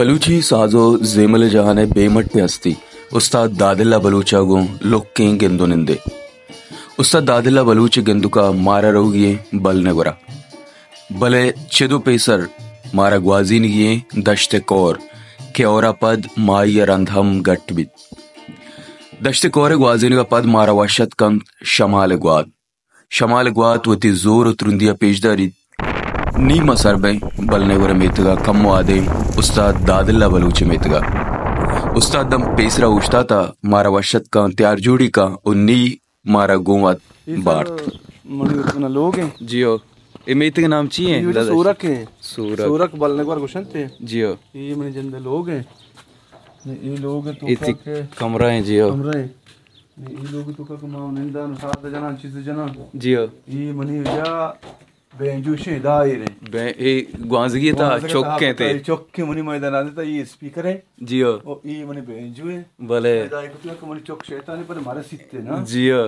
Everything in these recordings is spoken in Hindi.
बलूची साजो जेमल जहाने बेमट्टे हस्ती उस्ताद दादिल्ला बलूचागो लोग के गिंदो निंदे उस्ताद दादिल्ला बलूच गेंदु का मारा रोगिए बल ने गुरा बले चिदो पेसर मारा ग्वाजीन गिए दश्ते कौर के औरा पद माई रंधम गटबिद दश्ते कौर ग्वाजीन का पद मारा वशत कंत शमाल ग्वाद शमाल ग्वाद वती जोर उतरुंदिया पेशदारी ನೀಮ ಸರ್ಬೈ ಬಲ್ನೆಗುರ ಮೇತುಗ ಕಮ್ಮು ಆದೆ ಉಸ್ತಾದ್ ದಾದಿಲ್ಲ ಬಲೂಚಿ ಮೇತುಗ उस्ताद दम पेसरा उछता था मारा वशत का त्यार जोड़ी का उन्नी मारा गोवा बार्थ लोग के नाम सूरक सूरक सूरक बलने को क्वेश्चन थे जियो ये मेरे जंदे लोग हैं ये लोग तो कमरा है जियो कमरा है ये लोग तो का कमाओ निंदा अनुसार जना चीज जना जियो ये मनी या बेंजूशे दायरे ए ग्वांजगी ता चौके ते हाँ, चौके मनी मैदान आते ता तो ये स्पीकर है जियो ओ ये मनी बेंजू है भले इदा एक तो मनी चौक शैतानी पर मारे सित्ते ना जियो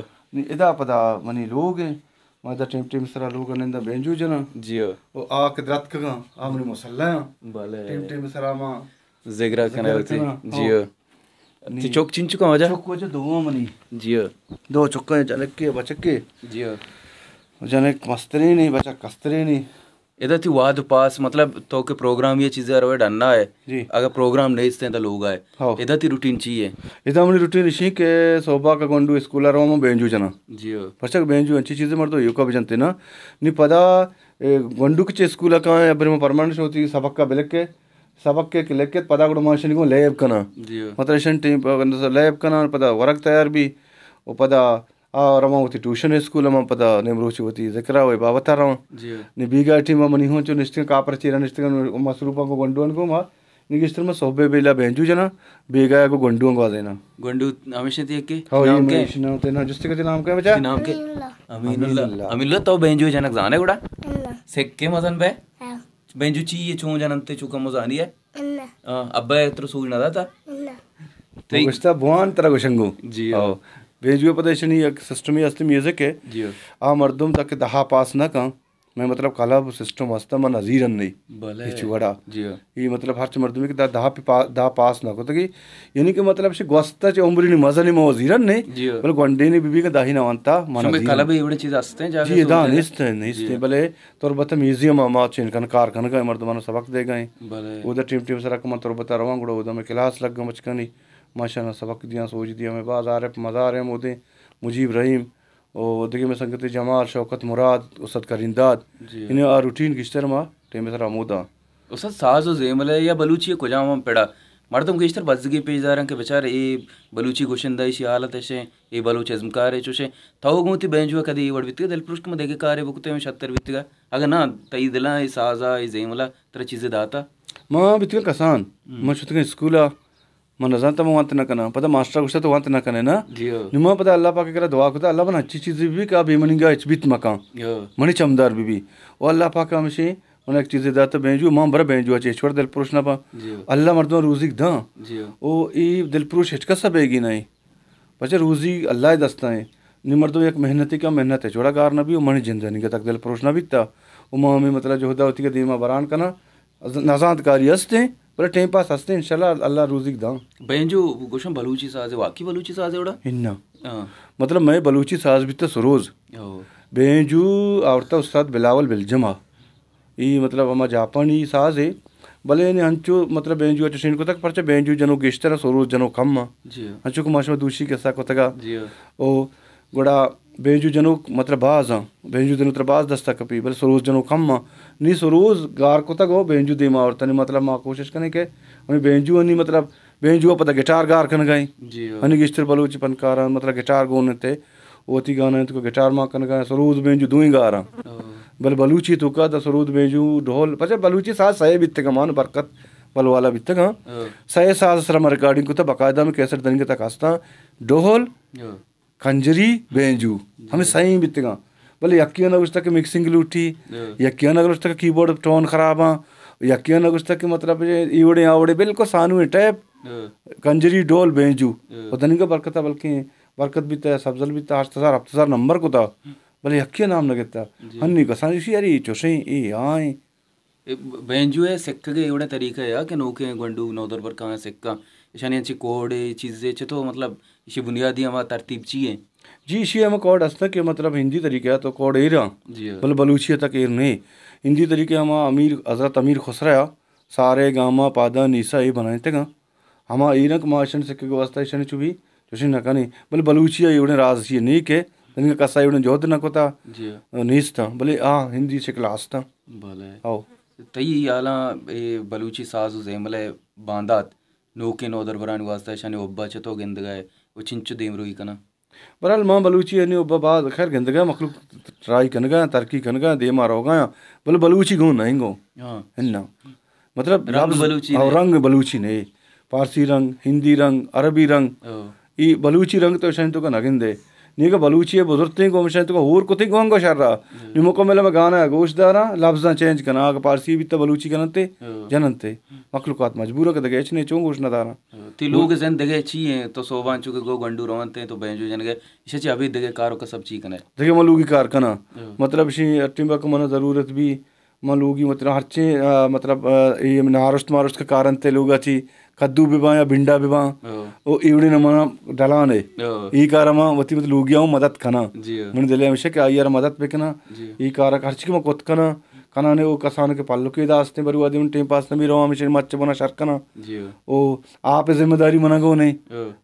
इदा पता मनी लोग है माता टेम टेम सरा लोग ने इंदा बेंजू जना जियो ओ आ कदरत का आ मनी मसल्ला भले टेम टेम सरा मा जिगरा कने होती जियो ती चौक चिंचु का वजह चौक वजह दो मनी जियो दो चौका चलक के बचक के जियो जने मस्तरी नहीं बचा कस्तरी नहीं इधर थी वाद पास मतलब तो के प्रोग्राम ये चीजें अरवे डन्ना है जी अगर प्रोग्राम नहीं इसते तो लोग आए हाँ। इधर थी रूटीन चाहिए इधर हमने रूटीन इसी के सोबा का गोंडू स्कूल अरवा में बेंजू जना जी फर्स्ट हाँ। बेंजू अच्छी चीजें मर तो युका भी जनते ना नी पदा गोंडू के स्कूल का है अबर में परमानेंट होती सबक का बिलक के सबक के किले के पदा गुड़ माशन को लेब कना हाँ। मतलब टीम तो लेब कना पदा वर्क तैयार भी वो पदा रमाऊ थी ट्यूशन स्कूल मां पद नेमरोची वती जिक्रा वे बाबता रहो जी हाँ। ने बीगा टी मां मनी हो चो निश्चित का परची रन निश्चित मसरूपा को गंडुन को मां निगिस्टर में सोबे बेला बेंजू जना बेगा को गंडुओं का देना गंडू हमेशा थी हाँ, के नाम के नाम के नाम जिसके के नाम के बचा नाम के अमीनुल्ला अमीनुल्ला तो बेंजू जना जाने गुड़ा सेक के मजन बे हाँ। बेंजू ची ये चो जनते चो कम जानी है अब्बे तो सूजना था तो गुस्ता भगवान तरह गुशंगू जी ರೇಜುವಪದೇಶನಿ ಯಾಕೆ ಸಿಸ್ಟಮ್ ಅಸ್ತಿ ಮ್ಯೂಸಿಕ್ ಆ ಮರ್ದಮ್ ತಕ್ಕೆ ದಹಾ ಪಾಸ್ ನ ಕಂ मैं मतलब काला सिस्टम वास्ता मन अजीरन नहीं भले चुवाड़ा जी हाँ। ये मतलब हर मर्द में दा दा पा, दा पास ना को तो कि यानी के मतलब से गोस्ता चे उम्र नहीं मजा नहीं मजीरन नहीं हाँ। बोले गंडे ने बीबी का दाही ना मानता मन में काला भी इवड़े चीज आस्ते हैं जाके जी दा निस्त है निस्त है भले तोर बता म्यूजियम आमा चिन कन कार कन गए मर्द मानो सबक दे गए भले उधर टीम टीम सरा कमन तोर बता रवांगड़ो उधर में क्लास लग गए मचकनी माशा सबक दियाँ सोच दिया मेरे पास आरफ मज़ार मोदे मुजीब रहीम और देखिए मैं संगत जमाल शौकत मुराद उसद करिंदाद इन्हें आ रूटीन किश्तर माँ टेम सर आमोदा उसद साज और जेमल है या बलूची कुजाम पेड़ा मर मरदम गेश्तर बजगी जा रहे हैं कि बेचारे ये बलूची गोशिंदा इसी हालत ऐसे ये बलूच अजमकार है चुशे था थी थाओ गुमती बेंजुआ कदी वर्ड बितगा दिल पुरुष में देखे कार बुकते में शतर बितगा अगर ना तई दिला ए साजा ये जेमला तेरा चीजें दाता माँ बितगा कसान मैं हम्म। छुतगा स्कूला मन रजा तम वंत न पता मास्टर गुस्सा तो वंत न कने पता अल्लाह पाक करा दुआ कुता अल्लाह बन अच्छी चीज भी का बे मनिंगा इच बित मका मनी चमदार भी भी ओ अल्लाह पाक हमशे मन एक चीज दात बेंजू मां बर बेंजू अचे ईश्वर दिल पुरुष ना पा अल्लाह मर्दो रोजी दा ओ ई दिल पुरुष हिचका सब बेगी नहीं बच्चे रोजी अल्लाह दस्ता है निमर्दो एक मेहनती का मेहनत है छोड़ा कार भी मन जिंदा नहीं तक दिल पुरुष ना बीतता उमा में मतलब जो होता होती है दीमा बरान कना नजात कारी हस्ते हैं पर टें पास हस्ते इंशाल्लाह अल्लाह रोजिक दां बहन जो गोशम बलूची साज है बलूची साज है ओड़ा इन्ना हाँ। मतलब मैं बलूची साज भी तो सरोज बहन जो औरता उस्ताद बिलावल बिलजमा ई मतलब हमा जापानी साज है भले ने हंचो मतलब बेंजू अचुशिन को तक परचे बेंजू जनो गिश्तर सोरोज जनो कम जी हंचो को माशमा दूशी के सा को तगा जी ओ गोड़ा बेंजू जनु मतलब बाज हाँ बेंजू दिनू तर बाज दस्ता बल सरोज जनू कम हाँ नी सरोज गार को तक हो बेंजू दे और तने मतलब माँ कोशिश करें के हमें बेंजू हनी मतलब बेंजू पता गिटार गार कन गई हनी गिस्टर बलूच पनकार मतलब गिटार गोने थे ओती गाना तो गिटार माँ कन गाए सरोज बेंजू दुई गार हाँ बल बलूची तो का सरूद बेजू ढोल पचे बलूची साज सहे बित्ते कमान बरकत बल वाला बित्ते का सहे साज सरम रिकॉर्डिंग को तो बाकायदा में कैसेट देंगे तक आस्ता ढोल ಕಂಜರಿ ಬೇಂಜು हमें सही बितेगा भले यकी ना कुछ तक मिक्सिंग लूटी यकी ना कुछ तक कीबोर्ड टोन खराब हाँ यकी ना कुछ तक मतलब इवड़े आवड़े बिल्कुल सानू है टैप कंजरी डोल बेंजू पता नहीं का बरकत बल्कि बरकत भी तय तो सब्जल भी था तो हफ्तसार हफ्तसार नंबर को था भले यकी नाम लगे था हन्नी का सानू यार ये चोशे ये आए बेंजू है सिख के एवड़ा तरीका है कि नोके गंडू नौदर पर कहाँ सिक्का शानी अच्छी कोड चीज़ें तो मतलब इसे बुनियादी हमारा तरतीब चाहिए जी इसी हम कोड हस्ता के मतलब हिंदी तरीके तो कोड एरा बल बलूचिया तक एर ने हिंदी तरीके हम अमीर हजरत अमीर खुसरा सारे गामा पादा नीसा ये बनाए तेगा हम एरक माशन सिक्के के वास्ता शन चुभी जोशी तो नका नहीं बल मतलब बलूचिया ये उन्हें राज ये नहीं के इनका कसा उन्हें जोध न कोता हाँ। नीस था भले हाँ हिंदी से क्लास था भले आओ तई आला ए बलूची साज जैमले बांदात नोके नोदर बरान वास्ता शन ओब्बा चतो गिंद गए वो चिंचो देमरोई कना बहरहाल माँ बलूची यानी उब्बा बाद खैर गंदगा मखलूक ट्राई कनगा तरक्की कनगा दे मारा होगा बोले बलूची गो नहीं गो हाँ। ना मतलब रंग बलूची और रंग बलूची हाँ, ने पारसी रंग हिंदी रंग अरबी रंग ई बलूची रंग तो शायद तो का नगिन नीग बलूची बुजुर्गती गोम शे तो हूर कुथी गोंगो शर्रा निमुको हाँ। मेले में गाना गोश दारा लफ्ज चेंज कना आग पारसी भी तो बलूची कनते हाँ। जननते मखलूकात मजबूर के हाँ, दगे एचने चो गोश न दारा ती लोग जन दगे छी है तो सोबान चुके गो गंडू रोवनते तो बेंजो जन के इसे अभी दगे कारो का सब ची कने दगे मलूगी कार कना मतलब शी अटिंबा को मन जरूरत भी मलूगी मतलब हर चे मतलब ये नारस्ट मारस्ट का कारण ते लोगा छी कद्दू बिबा या भिंडा बिबा ओ हाँ। इवड़ी नमना डलान है हाँ। ई कारा वती मत लूगिया मदद खना हाँ। मन दिले हमेशा के आई यार मदद पे ई कारा खर्च के मत कना कना ने वो कसान के पालो के दास ने बरुआ टाइम पास में रहो हमेशा मत बना शर ओ आप जिम्मेदारी मना को नहीं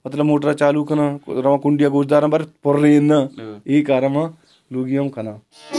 मतलब मोटर चालू करना रवा कुंडिया गोजदार बर पर रेन ना ई कारा लूगिया हूं